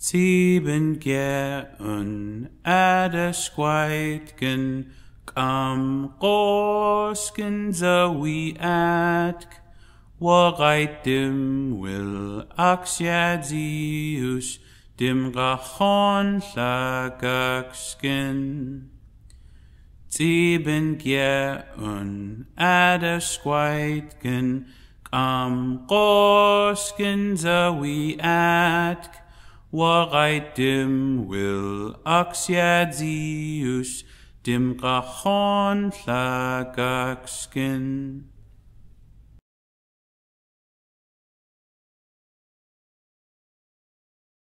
Sieben Gern adysgwaedgen Cam gosgen zawi adg Warrait dim wil zius, Dim gachon llag axgen Sieben Gern adysgwaedgen Cam gosgen zawi adg Waraitim will dim dimgachon lagakskin.